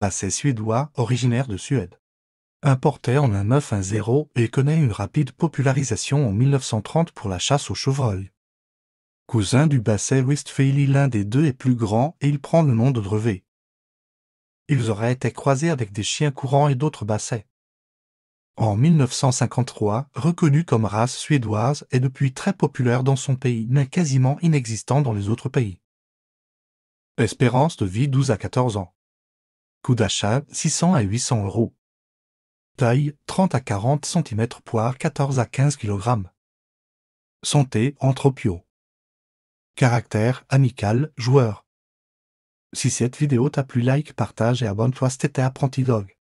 Basset suédois originaire de Suède. Importé en 9-1-0 et connaît une rapide popularisation en 1930 pour la chasse au chevreuil. Cousin du basset Westphalie, l'un des deux est plus grand et il prend le nom de Drevet. Ils auraient été croisés avec des chiens courants et d'autres bassets. En 1953, reconnu comme race suédoise et depuis très populaire dans son pays, mais quasiment inexistant dans les autres pays. Espérance de vie 12 à 14 ans. Coût d'achat 600 à 800 euros. Taille 30 à 40 cm poire 14 à 15 kg. Santé Anthropio. Caractère amical joueur. Si cette vidéo t'a plu, like, partage et abonne-toi, c'était Apprenti Dog.